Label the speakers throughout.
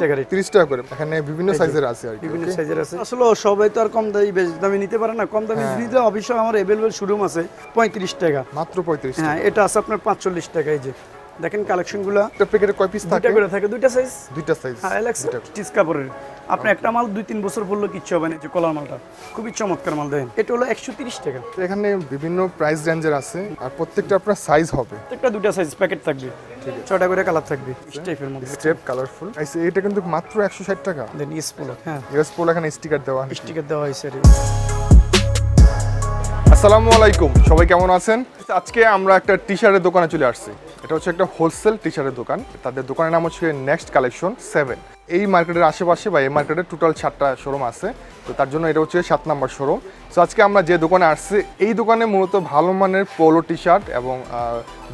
Speaker 1: পঁয়ত্রিশ টাকা করে এখানে বিভিন্ন সাইজের আছে আর বিভিন্ন সাইজের আছে
Speaker 2: আসলে সবাই তো আর কম দামি দামি নিতে পারে না কম নিতে হ্যাঁ। আমার শোরুম আছে টাকা মাত্র পঁয়ত্রিশ হ্যাঁ এটা আছে আপনার পাঁচচল্লিশ টাকা এই যে দেখেন কালেকশনগুলো একটা প্যাকেটে কয় পিস থাকে দুইটা করে থাকে দুইটা সাইজ দুইটা সাইজ হ্যাঁ এলেক্স টিস কাপড়ের আপনি একটা মাল দুই তিন বছর বললো কিচ্ছু হবে না যে কলার মালটা খুবই
Speaker 1: চমৎকার মাল দেন এটা হলো একশো তিরিশ টাকা এখানে বিভিন্ন প্রাইস রেঞ্জের আছে আর প্রত্যেকটা আপনার সাইজ হবে প্রত্যেকটা দুটা সাইজ প্যাকেট থাকবে ছটা করে কালার থাকবে স্টেপের মধ্যে স্টেপ কালারফুল এটা কিন্তু মাত্র একশো ষাট টাকা দেন ইয়েস হ্যাঁ ইয়েস এখানে স্টিকার দেওয়া স্টিকার দেওয়া হয়েছে আসসালামু আলাইকুম সবাই কেমন আছেন আজকে আমরা একটা টি শার্টের দোকানে চলে আসছি এটা হচ্ছে একটা হোলসেল টি শার্টের দোকান তাদের দোকানের নাম হচ্ছে নেক্সট কালেকশন সেভেন এই মার্কেটের আশেপাশে বা এই মার্কেটের টোটাল সাতটা শোরুম আছে তো তার জন্য এটা হচ্ছে সাত নাম্বার শোরুম সো আজকে আমরা যে দোকানে আসছি এই দোকানে মূলত ভালো মানের পোলো টি শার্ট এবং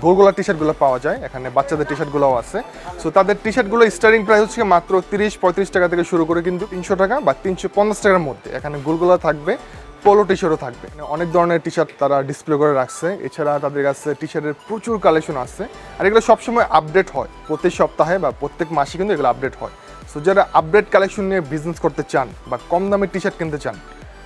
Speaker 1: গোলগোলা টি শার্টগুলো পাওয়া যায় এখানে বাচ্চাদের টি শার্টগুলোও আছে সো তাদের টি শার্টগুলো স্টার্টিং প্রাইস হচ্ছে মাত্র তিরিশ পঁয়ত্রিশ টাকা থেকে শুরু করে কিন্তু তিনশো টাকা বা তিনশো পঞ্চাশ টাকার মধ্যে এখানে গোলগোলা থাকবে পোলো টি শার্টও থাকবে মানে অনেক ধরনের টি শার্ট তারা ডিসপ্লে করে রাখছে এছাড়া তাদের কাছে টি শার্টের প্রচুর কালেকশন আছে আর এগুলো সবসময় আপডেট হয় প্রত্যেক সপ্তাহে বা প্রত্যেক মাসে কিন্তু এগুলো আপডেট হয় সো যারা আপডেট কালেকশন নিয়ে বিজনেস করতে চান বা কম দামের টি শার্ট কিনতে চান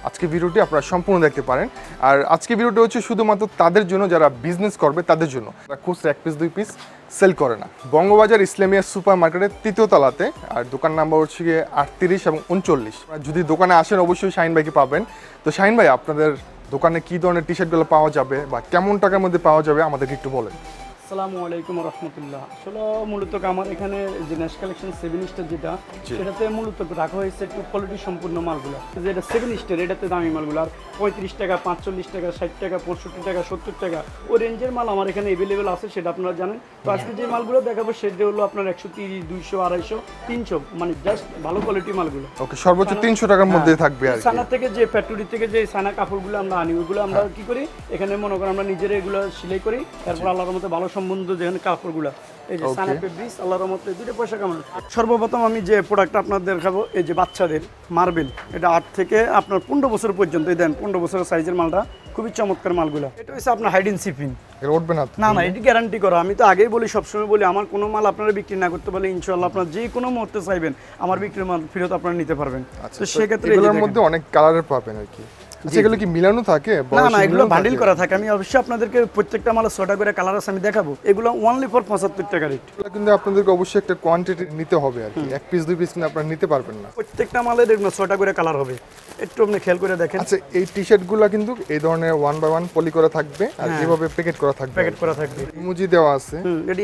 Speaker 1: আজকে ভিডিওটি আপনারা সম্পূর্ণ দেখতে পারেন আর আজকে ভিডিওটি হচ্ছে শুধুমাত্র তাদের জন্য যারা বিজনেস করবে তাদের জন্য খুচরা এক পিস দুই পিস সেল করে না বঙ্গবাজার ইসলামিয়া সুপার মার্কেটের তৃতীয় তলাতে আর দোকান নাম্বার হচ্ছে গিয়ে আটত্রিশ এবং উনচল্লিশ যদি দোকানে আসেন অবশ্যই শাহিন ভাইকে পাবেন তো শাহিন ভাই আপনাদের দোকানে কী ধরনের টি শার্টগুলো পাওয়া যাবে বা কেমন টাকার মধ্যে পাওয়া যাবে আমাদেরকে একটু বলেন
Speaker 2: আসসালামু আলাইকুম রহমতুল্লাহ আসলে মূলত আমার এখানে যে ন্যাশ কালেকশন সেভেন স্টার যেটা সেটাতে মূলত রাখা হয়েছে একটু কোয়ালিটি সম্পূর্ণ মালগুলো যেটা সেভেন স্টার এটাতে দামি মালগুলো আর পঁয়ত্রিশ টাকা পাঁচচল্লিশ টাকা ষাট টাকা পঁয়ষট্টি টাকা সত্তর টাকা রেঞ্জের মাল আমার এখানে অ্যাভেলেবেল আছে সেটা আপনারা জানেন তো আজকে যে মালগুলো দেখাবো সেটা হলো আপনার একশো তিরিশ দুইশো আড়াইশো তিনশো মানে জাস্ট ভালো কোয়ালিটি মালগুলো ওকে সর্বোচ্চ তিনশো টাকার মধ্যে হ্যাঁ। থাকবে আর সানা থেকে যে ফ্যাক্টরি থেকে যে সানা কাপড়গুলো আমরা আনি ওগুলো আমরা হ্যাঁ। কি করি এখানে মনে করেন আমরা নিজেরা এগুলো সেলাই করি তারপর আল্লাহর মতো ভালো সম্বন্ধ যেখানে কাপড়গুলা এই যে সানাপে ব্রিজ আল্লাহ রহমতে দুটো পয়সা কামানো সর্বপ্রথম আমি যে প্রোডাক্টটা আপনাদের দেখাবো এই যে বাচ্চাদের মার্বেল এটা আট থেকে আপনার পনেরো বছর পর্যন্ত এই দেন পনেরো বছরের সাইজের মালটা খুবই চমৎকার মালগুলা এটা হচ্ছে আপনার হাইডিন ইন সিপিং না না এটি গ্যারান্টি করা আমি তো আগেই বলি সবসময় বলি আমার কোনো মাল আপনারা বিক্রি না করতে পারলে ইনশাল্লাহ আপনার যে কোনো মুহূর্তে চাইবেন আমার বিক্রির মাল ফেরত আপনারা নিতে পারবেন আচ্ছা, তো সেক্ষেত্রে মধ্যে
Speaker 1: অনেক কালারের পাবেন আর কি সেগুলো আচ্ছা, কি মিলানো থাকে না না এগুলো বান্ডিল করা
Speaker 2: থাকে আমি অবশ্যই আপনাদেরকে প্রত্যেকটা মাল ছটা করে কালার আছে আমি দেখাবো এগুলো অনলি ফর পঁচাত্তর টাকা রেট কিন্তু আপনাদেরকে অবশ্যই একটা কোয়ান্টিটি নিতে হবে আর কি এক
Speaker 1: পিস দুই পিস কিন্তু আপনারা নিতে পারবেন না প্রত্যেকটা
Speaker 2: মালের এগুলো ছটা করে কালার হবে
Speaker 1: একটু আপনি খেয়াল করে দেখেন আচ্ছা এই টি শার্টগুলো কিন্তু এই ধরনের ওয়ান বাই ওয়ান পলি করা থাকবে আর যেভাবে হ্যাঁ। প্যাকেট করা থাকবে প্যাকেট করা থাকবে মুজি দেওয়া আছে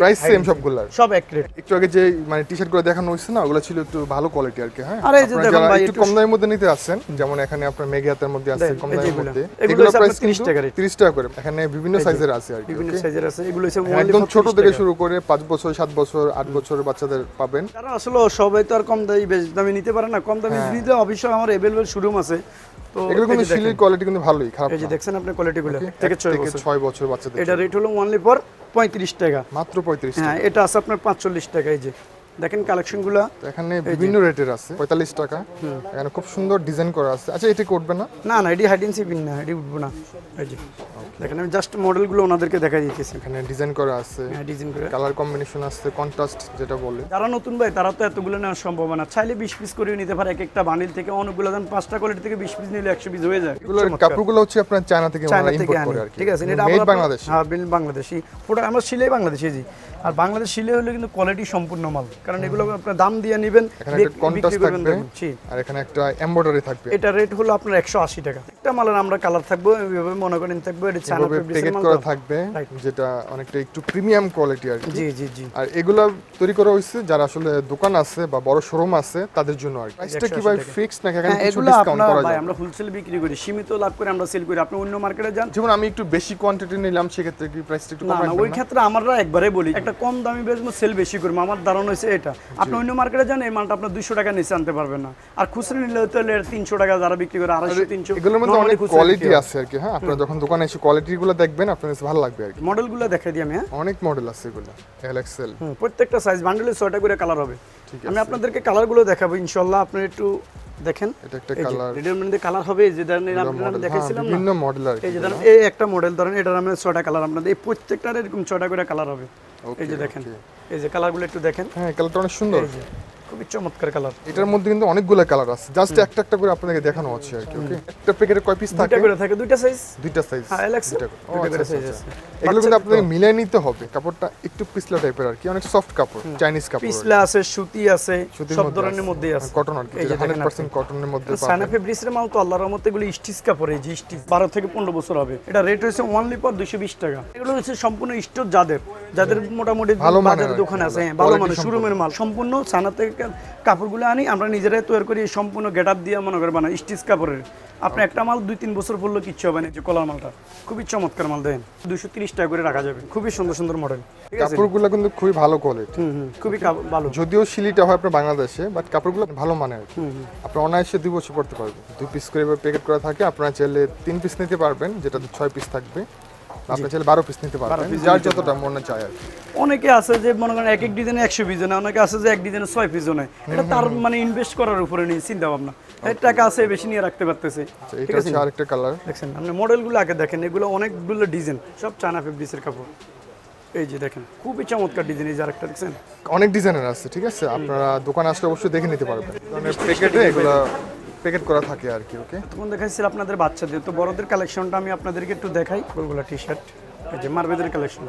Speaker 1: প্রাইস সেম সবগুলো সব অ্যাকুরেট একটু আগে যে মানে টি শার্টগুলো দেখানো হয়েছে না ওগুলো ছিল একটু ভালো কোয়ালিটি আর কি হ্যাঁ আরে যে দেখুন ভাই একটু কম দামের মধ্যে নিতে আসছেন যেমন এখানে আপনার মেগাতের মধ্যে আছে কম দামের মধ্যে এগুলো প্রাইস 30 টাকা 30 টাকা করে এখানে বিভিন্ন সাইজের আছে আর কি বিভিন্ন সাইজের আছে এগুলো হচ্ছে হ্যাঁ, একদম ছোট থেকে শুরু করে 5 বছর 7 বছর 8 বছরের বাচ্চাদের পাবেন তারা আসলে সবাই
Speaker 2: তো আর কম দামি বেশি দামে নিতে পারে না কম দামি হ্যাঁ। নিতে অবশ্যই আমার অ্যাভেলেবল শোরুম আছে কোয়ালিটি কিন্তু ভালোই খারাপ যে দেখছেন থেকে বছর এটা রেট হলো টাকা মাত্র হ্যাঁ এটা আছে আপনার পাঁচচল্লিশ টাকা এই যে দেখেন কালেকশনগুলো
Speaker 1: এখানে বিভিন্ন রেটের আছে 45 টাকা এখানে খুব সুন্দর ডিজাইন করা আছে আচ্ছা
Speaker 2: এটি না না না এটি সিপিন না এটি না এই যে দেখেন
Speaker 1: আমি জাস্ট মডেলগুলো ওনাদেরকে দেখাই এখানে ডিজাইন করা আছে হ্যাঁ ডিজাইন করা কালার কম্বিনেশন আছে কন্ট্রাস্ট যেটা বলে যারা
Speaker 2: নতুন ভাই তারা তো এতগুলো নেওয়া সম্ভব না চাইলে 20 পিস করে নিতে পারে এক একটা বানিল থেকে অনেকগুলো দাম পাঁচটা কোয়ালিটি থেকে 20 পিস নিলে 100 পিস হয়ে যায় এগুলোর কাপড়গুলো
Speaker 1: হচ্ছে আপনার চায়না থেকে আমরা ইম্পোর্ট করি আর কি ঠিক আছে এটা আমরা বাংলাদেশ
Speaker 2: হ্যাঁ বাংলাদেশি ওটা আমরা সিলাই বাংলাদেশি জি আর বাংলাদেশ শিলে হলে কিন্তু কোয়ালিটি সম্পূর্ণ মাল কারণ এগুলো আপনার দাম দিয়ে নেবেন
Speaker 1: আর এখানে একটা এমব্রয়ডারি থাকবে এটা
Speaker 2: রেট হলো আপনার একশো আশি টাকা একটা মালের আমরা কালার থাকবে এভাবে মনোগ্রাম থাকবে এটা চায়না ফেব্রিক্সের মাল
Speaker 1: থাকবে যেটা অনেকটা একটু প্রিমিয়াম কোয়ালিটি আর জি জি জি আর এগুলো তৈরি করা হয়েছে যারা আসলে দোকান আছে বা বড় শোরুম আছে তাদের জন্য আর প্রাইসটা কি ভাই ফিক্সড নাকি এখানে হ্যাঁ, কিছু ডিসকাউন্ট করা যায়
Speaker 2: আমরা হোলসেল বিক্রি করি সীমিত লাভ করে আমরা সেল করি আপনি অন্য মার্কেটে যান যেমন আমি একটু বেশি কোয়ান্টিটি নিলাম সেক্ষেত্রে কি প্রাইসটা একটু কম না ওই ক্ষেত্রে আমরা একবারে বলি একটা কম দামি বেচবো সেল বেশি করবো আমার ধারণা হয়েছে এটা আপনি অন্য মার্কেটে যান এই মালটা আপনার দুশো টাকা নিচে আনতে পারবেন না আর খুচরো নিলে তো তিনশো টাকা যারা বিক্রি করে আড়াইশো তিনশো এগুলোর মধ্যে অনেক কোয়ালিটি আছে আর কি হ্যাঁ আপনার
Speaker 1: যখন দোকানে এসে কোয়ালিটিগুলো দেখবেন আপনার ভালো লাগবে আর কি মডেলগুলো দেখাই দিই আমি হ্যাঁ অনেক মডেল আছে এগুলো
Speaker 2: এল এক্সেল প্রত্যেকটা সাইজ বান্ডেলে ছয়টা করে কালার হবে আমি আপনাদেরকে কালারগুলো দেখাবো ইনশাল্লাহ আপনার একটু দেখেন এটা একটা কালার এটার মধ্যে কালার হবে যে ধরনের আমরা হ্যাঁ, দেখাইছিলাম বিভিন্ন মডেল আর এই যে ধরেন এই একটা মডেল ধরেন এটার আমরা 6টা কালার আপনাদের এই প্রত্যেকটার এরকম ছটা করে কালার হবে এই যে দেখেন এই যে কালারগুলো একটু দেখেন হ্যাঁ কালারটা অনেক সুন্দর খুবই
Speaker 1: চমৎকার কালার এটার মধ্যে কিন্তু অনেকগুলো কালার আছে জাস্ট একটা একটা করে আপনাদেরকে দেখানো আছে আর কি ওকে একটা প্যাকেটে কয় পিস থাকে করে থাকে সাইজ সাইজ হ্যাঁ এলএক্স করে সাইজ আচ্ছা, আচ্ছা। আছে এগুলো কিন্তু আপনাদের নিতে হবে কাপড়টা একটু টাইপের আর কি অনেক সফট কাপড় চাইনিজ কাপড় আছে সুতি আছে সব ধরনের মধ্যে আছে কটন আর কি 100% কটনের মধ্যে পাবেন সানা
Speaker 2: এর মাল তো আল্লাহর রহমতে এগুলো স্টিচ কাপড় এই যে স্টিচ 12 থেকে 15 বছর হবে এটা রেট হইছে অনলি ফর 220 টাকা এগুলো হচ্ছে সম্পূর্ণ স্টোর যাদের যাদের মোটামুটি বাজার দোকান আছে হ্যাঁ, ভালো মানে শোরুমের মাল সম্পূর্ণ সানা থেকে কাপড়গুলো আনি আমরা নিজেরাই তৈরি করি সম্পূর্ণ গেট আপ দিয়ে মনে করে বানাই স্টিচ কাপড়ের আপনি একটা মাল দুই তিন বছর পড়লো কিচ্ছু হবে না যে কলার মালটা খুবই চমৎকার মাল দেন দুশো তিরিশ টাকা করে রাখা যাবে খুবই সুন্দর সুন্দর মডেল কাপড়গুলো
Speaker 1: কিন্তু খুবই ভালো কোয়ালিটি খুবই ভালো যদিও শিলিটা হয় আপনার বাংলাদেশে বাট কাপড়গুলো ভালো মানে আর কি আপনি অনায়াসে দুই বছর পড়তে পারবেন দুই পিস করে প্যাকেট করা থাকে আপনার চাইলে তিন পিস নিতে পারবেন যেটা ছয় পিস থাকবে আপনার ছেলে বারো পিস নিতে পারবেন
Speaker 2: অনেকে আছে যে মনে করেন এক এক ডিজাইনে একশো পিস অনেকে আছে যে এক ডিজাইনে ছয় পিস এটা তার মানে ইনভেস্ট করার উপরে নিয়ে চিন্তা ভাবনা আচ্ছা। টাকা আছে বেশি নিয়ে রাখতে পারতেছে আচ্ছা, আরেকটা কালার দেখছেন আপনি মডেলগুলো আগে দেখেন এগুলো অনেকগুলো ডিজাইন সব চায়না ফেব্রিক্সের কাপড় এই যে দেখেন খুবই চমৎকার ডিজাইন এই আরেকটা দেখছেন
Speaker 1: অনেক ডিজাইনের আছে ঠিক আছে আপনারা দোকানে আসলে অবশ্যই দেখে নিতে পারবেন প্যাকেটে এগুলো
Speaker 2: প্যাকেট করা থাকে আর কি ওকে তখন দেখাইছিল আপনাদের বাচ্চাদের তো বড়দের কালেকশনটা আমি আপনাদেরকে একটু দেখাই ওগুলো টি শার্ট এই যে মার্বেলের কালেকশন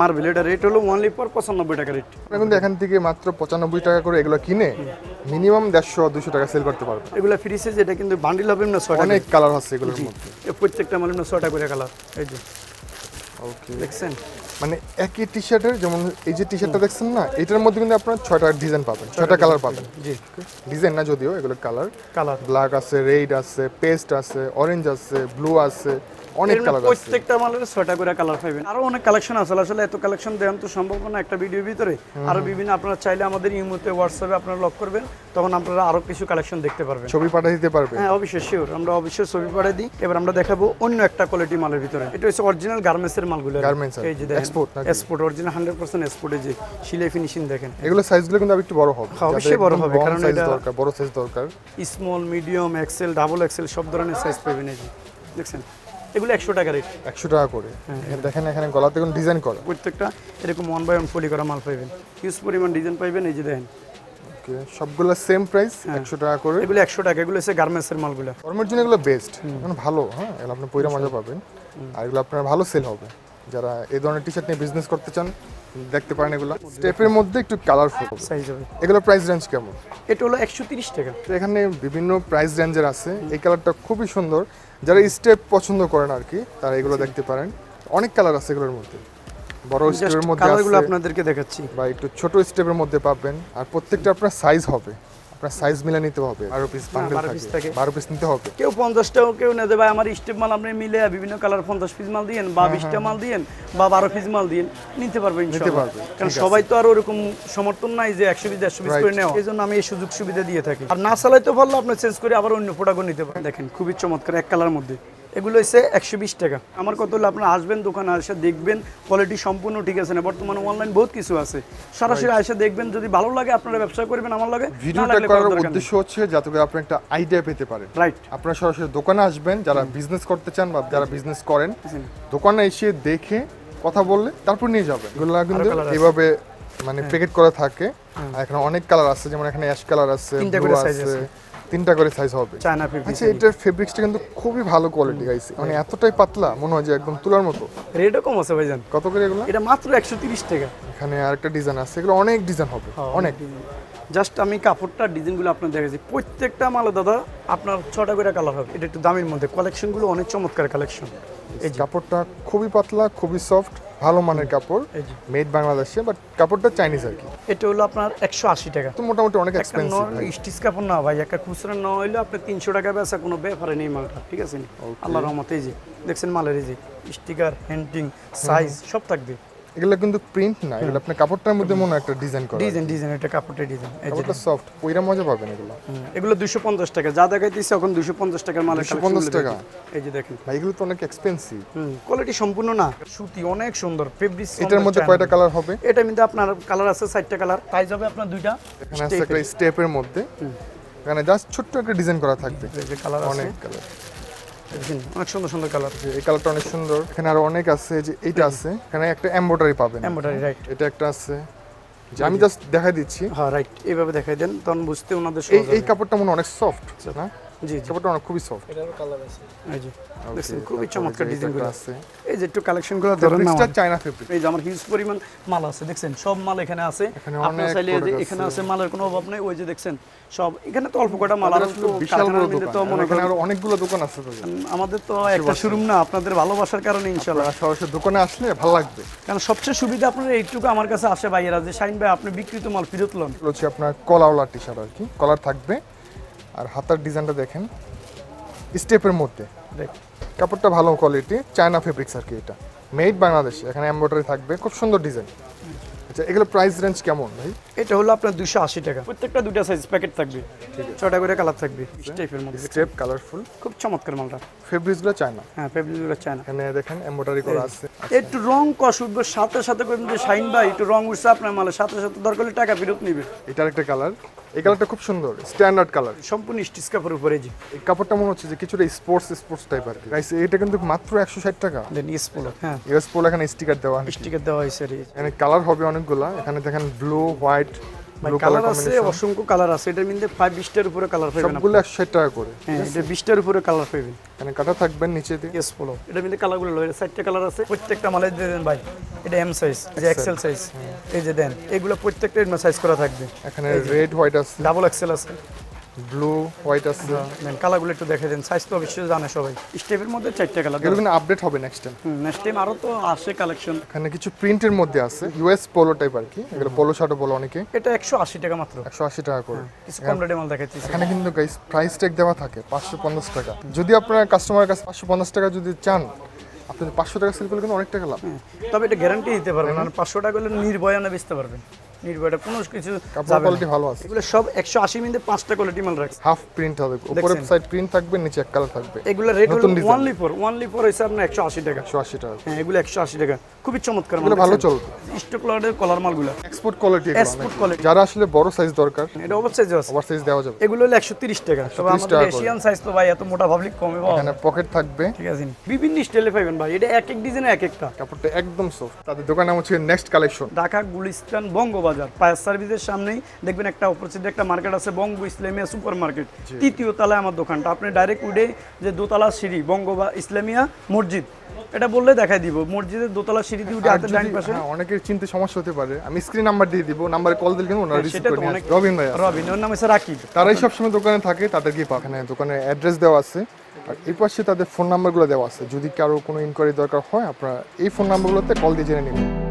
Speaker 2: মার্বেল এটা রেট হলো অনলি ফর পঁচানব্বই টাকা রেট কিন্তু এখান থেকে মাত্র পঁচানব্বই টাকা করে এগুলো কিনে মিনিমাম দেড়শো দুশো টাকা সেল করতে পারবো এগুলো ফ্রি সাইজ এটা কিন্তু বান্ডিল হবে না ছটা অনেক কালার আছে এগুলোর মধ্যে প্রত্যেকটা মানে ছটা করে কালার এই যে ওকে দেখছেন
Speaker 1: মানে একই টি শার্টের যেমন এই যে টি শার্টটা দেখছেন না এটার মধ্যে কিন্তু আপনার ছয়টা ডিজাইন পাবেন ছয়টা কালার পাবেন জি ডিজাইন না যদিও এগুলো কালার কালার ব্ল্যাক আছে রেড আছে পেস্ট আছে অরেঞ্জ আছে ব্লু আছে অনেক
Speaker 2: অরিজিনাল গার্মেন্টস এর হ্যাঁ, যে সিলাই ফিনিশিং দেখেন এগুলো
Speaker 1: সাইজগুলো কিন্তু অবশ্যই বড় হবে হ্যাঁ, কারণ এটা বড় সাইজ দরকার
Speaker 2: small medium XL double XL সব ধরনের সাইজ পাবেন দেখছেন এগুলো একশো টাকা রেট
Speaker 1: একশো টাকা করে হ্যাঁ। দেখেন এখানে গলাতে কোনো ডিজাইন করা
Speaker 2: প্রত্যেকটা এরকম মন বাই ওয়ান ফলি করা মাল পাইবেন হিউজ পরিমাণ ডিজাইন পাইবেন এই যে দেখেন
Speaker 1: সবগুলো সেম প্রাইস 100 টাকা করে এগুলো একশো টাকা এগুলো হচ্ছে গার্মেন্টস এর মালগুলো গরমের জন্য এগুলো বেস্ট এখন ভালো হ্যাঁ এগুলো আপনি পয়রা মজা পাবেন আর এগুলো আপনার ভালো সেল হবে যারা এই ধরনের টি-শার্ট নিয়ে বিজনেস করতে চান দেখতে পারেন এগুলো স্টেপের মধ্যে একটু কালারফুল সাইজ হবে এগুলো প্রাইস রেঞ্জ কেমন এটা হলো 130 টাকা এখানে বিভিন্ন প্রাইস রেঞ্জের আছে এই কালারটা খুবই সুন্দর যারা স্টেপ পছন্দ করেন আর কি তারা এগুলো দেখতে পারেন অনেক কালার আছে এগুলোর মধ্যে বড় স্টেপের মধ্যে কালারগুলো আপনাদেরকে দেখাচ্ছি বা একটু ছোট স্টেপের মধ্যে পাবেন আর প্রত্যেকটা আপনার সাইজ হবে আপনার সাইজ মিলে নিতে হবে পিস বান্ডেল থাকে পিস নিতে হবে
Speaker 2: কেউ কেউ না দেবে আমার স্টেপ মাল আপনি মিলে বিভিন্ন কালার পিস মাল বা হ্যাঁ, হ্যাঁ। মাল বা পিস মাল নিতে পারবেন নিতে পারবেন কারণ সবাই তো আর ওরকম সমর্থন নাই যে একশো পিস করে নেওয়া এই জন্য আমি এই সুযোগ সুবিধা দিয়ে থাকি আর না চালাইতে ভালো আপনি চেঞ্জ করে আবার অন্য প্রোডাক্ট নিতে পারেন দেখেন খুবই চমৎকার এক কালার মধ্যে এগুলো হচ্ছে একশো টাকা আমার কত হলো আপনার আসবেন দোকানে আসে দেখবেন কোয়ালিটি সম্পূর্ণ ঠিক আছে না বর্তমানে অনলাইন বহুত কিছু আছে সরাসরি আসে দেখবেন যদি ভালো লাগে আপনারা ব্যবসা করবেন আমার লাগে ভিডিওটা করার উদ্দেশ্য
Speaker 1: হচ্ছে যাতে করে আপনি একটা আইডিয়া পেতে পারেন রাইট আপনারা সরাসরি দোকানে আসবেন যারা বিজনেস করতে চান বা যারা বিজনেস করেন দোকানে এসে দেখে কথা বললে তারপর নিয়ে যাবেন এগুলো কিন্তু এভাবে মানে প্যাকেট করা থাকে এখানে অনেক কালার আছে যেমন এখানে অ্যাশ কালার আছে তিনটা করে সাইজ আছে তিনটা করে সাইজ হবে চায়না ফেব্রিক আচ্ছা এটার ফেব্রিক্সটা কিন্তু খুবই ভালো কোয়ালিটি গাইস মানে হ্যাঁ। এতটাই পাতলা মনে হয় যে একদম তুলার মতো রেটও কম আছে ভাইজান কত করে এগুলো এটা মাত্র 130 টাকা এখানে আরেকটা ডিজাইন আছে এগুলো অনেক ডিজাইন হবে হ্যাঁ, অনেক জাস্ট আমি
Speaker 2: কাপড়টা ডিজাইনগুলো আপনার দেখাচ্ছি প্রত্যেকটা মালা দাদা আপনার ছটা করে কালার হবে এটা একটু দামের মধ্যে
Speaker 1: কালেকশনগুলো অনেক চমৎকার কালেকশন এই কাপড়টা খুবই পাতলা খুবই সফট ভালো মানের কাপড় মেড বাংলাদেশে বাট কাপড়টা চাইনিজ আর কি
Speaker 2: এটা হলো আপনার একশো আশি টাকা তো মোটামুটি অনেক স্টিচ কাপড় না ভাই একটা খুচরো না হইলে আপনার তিনশো টাকা ব্যবসা কোনো ব্যাপারে নেই মালটা ঠিক আছে আল্লাহ রহমতেই যে দেখছেন মালের এই যে স্টিকার হ্যান্ডিং সাইজ সব থাকবে
Speaker 1: এগুলো কিন্তু প্রিন্ট না এগুলো আপনার কাপড়টার মধ্যে মনে একটা ডিজাইন করা ডিজাইন ডিজাইন এটা কাপড়টা ডিজাইন এটা সফট ওইরা মজা পাবেন এগুলো এগুলো 250
Speaker 2: টাকা যা দেখাই দিছে এখন 250 টাকার মাল 250 টাকা
Speaker 1: এই যে দেখেন ভাই এগুলো তো অনেক এক্সপেন্সিভ
Speaker 2: কোয়ালিটি সম্পূর্ণ না সুতি অনেক সুন্দর ফেব্রিক এটার মধ্যে কয়টা কালার হবে এটা কিন্তু আপনার কালার আছে 4টা কালার তাই যাবে আপনার দুইটা এখানে আছে একটা
Speaker 1: স্টেপের মধ্যে এখানে জাস্ট ছোট্ট একটা ডিজাইন করা থাকবে এই যে কালার আছে অনেক কালার অনেক সুন্দর সুন্দর কালার এই কালারটা অনেক সুন্দর এখানে আরো অনেক আছে যে এইটা আছে এখানে একটা এমব্রয়ডারি পাবেন এমব্রয়ডারি রাইট এটা একটা আছে আমি জাস্ট দেখাই দিচ্ছি হ্যাঁ রাইট এইভাবে দেখাই দেন তখন বুঝতে ওনাদের এই কাপড়টা মনে অনেক সফট আচ্ছা। না অনেকগুলো দোকান আছে
Speaker 2: আমাদের তো একটা শোরুম না আপনাদের ভালোবাসার কারণে সরাসরি দোকানে আসলে ভালো লাগবে কারণ
Speaker 1: সবচেয়ে সুবিধা আপনার এইটুকু আমার কাছে আসে বাইরে যে শাইন ভাই আপনি বিক্রিত মাল ফেরত লোন আপনার কলাওয়ালা টি শার্ট আর কি কলার থাকবে আর হাতার ডিজাইনটা দেখেন স্টেপের মধ্যে কাপড়টা ভালো কোয়ালিটি চায়না ফেব্রিক্স আর কি এটা মেড বাংলাদেশে এখানে এমব্রয়ডারি থাকবে খুব সুন্দর ডিজাইন আচ্ছা এগুলো প্রাইস রেঞ্জ কেমন ভাই এটা হলো আপনার দুশো আশি টাকা প্রত্যেকটা দুটা
Speaker 2: সাইজ প্যাকেট থাকবে ছটা করে কালার থাকবে স্টেপের আচ্ছা, মধ্যে স্টেপ কালারফুল খুব চমৎকার মালটা
Speaker 1: ফেব্রিক্সগুলো চায়না হ্যাঁ ফেব্রিক্সগুলো চায়না এখানে দেখেন এমব্রয়ডারি করা আছে
Speaker 2: একটু রং কষ উঠবে সাথে সাথে করে যে শাইন ভাই একটু রং উঠছে আপনার মালে সাথে সাথে দরকার টাকা ফেরত নেবে এটার একটা কালার এই
Speaker 1: কালারটা খুব সুন্দর স্ট্যান্ডার্ড কালার সম্পূর্ণ স্টিচ কাপড়ের উপরে যে এই কাপড়টা মনে হচ্ছে যে কিছুটা স্পোর্টস স্পোর্টস টাইপ আর কি গাইস এটা কিন্তু মাত্র 160 টাকা দেন ইসপোলো হ্যাঁ ইসপোলো এখানে স্টিকার দেওয়া স্টিকার দেওয়া হয়েছে এখানে কালার হবে অনেকগুলা এখানে দেখেন ব্লু হোয়াইট কালার মানে আছে
Speaker 2: অসংখ্য কালার আছে এটার মধ্যে 5 20 উপরে কালার পাবেন সবগুলো
Speaker 1: 160 টাকা করে হ্যাঁ এটা উপরে কালার পাবেন এখানে কাটা থাকবেন নিচে দিয়ে এস পোলো
Speaker 2: এটার মধ্যে কালারগুলো লয় 60 কালার আছে প্রত্যেকটা মালে দিয়ে দেন ভাই এটা এম সাইজ এক্সেল সাইজ এই যে দেন এগুলো প্রত্যেকটা সাইজ করা থাকবে এখানে রেড হোয়াইট আছে ডাবল এক্সেল আছে ব্লু হোয়াইট আছে মেন কালারগুলো একটু দেখে দেন সাইজ তো অবশ্যই জানে সবাই স্টেপের মধ্যে চারটি কালার এগুলো কিন্তু
Speaker 1: আপডেট হবে নেক্সট টাইম
Speaker 2: নেক্সট টাইম আরো তো আসে কালেকশন
Speaker 1: এখানে কিছু প্রিন্টের মধ্যে আছে ইউএস পোলো টাইপ আর কি এগুলো পোলো শার্ট বলে অনেকে এটা 180 টাকা মাত্র 180 টাকা করে হ্যাঁ, কিছু কম রেটে মাল দেখাচ্ছি এখানে কিন্তু গাইস প্রাইস ট্যাগ দেওয়া থাকে 550 টাকা যদি আপনারা কাস্টমারের কাছে 550 টাকা যদি চান আপনি 500 টাকা সেল করলে কিন্তু অনেক টাকা লাভ হ্যাঁ,
Speaker 2: তবে এটা গ্যারান্টি দিতে পারবেন মানে হ্যাঁ। 500 টাকা করলে নির্ভয়ানে বেচতে পারবেন নির্ভয়টা কোনো কিছু কাপড় কোয়ালিটি ভালো আছে
Speaker 1: এগুলো সব 180 মিনিটে পাঁচটা কোয়ালিটি মাল রাখছে হাফ প্রিন্ট হবে উপরে সাইড প্রিন্ট থাকবে নিচে এক কালার থাকবে এগুলো রেট হলো অনলি
Speaker 2: ফর অনলি ফর 180 টাকা 180 টাকা হ্যাঁ এগুলো 180 টাকা খুবই চমৎকার মাল ভালো চলবে
Speaker 1: স্টক কলার মালগুলো এক্সপোর্ট কোয়ালিটি এক্সপোর্ট কোয়ালিটি যারা আসলে বড় সাইজ দরকার হ্যাঁ, এটা ওভার সাইজ আছে ওভার সাইজ দেওয়া যাবে এগুলো হলো 130 টাকা তবে আমাদের এশিয়ান
Speaker 2: সাইজ তো ভাই এত মোটা পাবলিক কমে এখানে
Speaker 1: পকেট থাকবে ঠিক আছে
Speaker 2: বিভিন্ন স্টাইলে পাবেন ভাই এটা এক এক ডিজাইনে এক একটা কাপড়টা একদম সফট তাদের দোকানের নাম হচ্ছে next collection Dhaka Gulistan Bangabazar fire সার্ভিসের সামনেই দেখবেন একটা অপরিচিত একটা মার্কেট আছে বঙ্গ ইসলামিয়া সুপার মার্কেট তৃতীয় তলায় আমার দোকানটা আপনি ডাইরেক্ট উডে যে দোতলা সিঁড়ি বঙ্গ বা ইসলামিয়া মসজিদ এটা বললে দেখাই দিব মসজিদের দোতলা সিঁড়ি দিয়ে উঠে ডাইন পাশে হ্যাঁ,
Speaker 1: অনেকের চিনতে সমস্যা হতে পারে আমি স্ক্রিন নাম্বার দিয়ে দিব নাম্বারে কল দিলে কিন্তু ওনারা রিসিভ হ্যাঁ, করে রবিন ভাই রবিন ওর নাম স্যার আকিব তারাই সবসময় দোকানে থাকে তাদেরকে পাখানে দোকানে অ্যাড্রেস দেওয়া আছে আর এই পাশে তাদের ফোন নাম্বারগুলো দেওয়া আছে যদি কারো কোনো ইনকোয়ারি দরকার হয় আপনারা এই ফোন নাম্বারগুলোতে কল দিয়ে জেনে নেবেন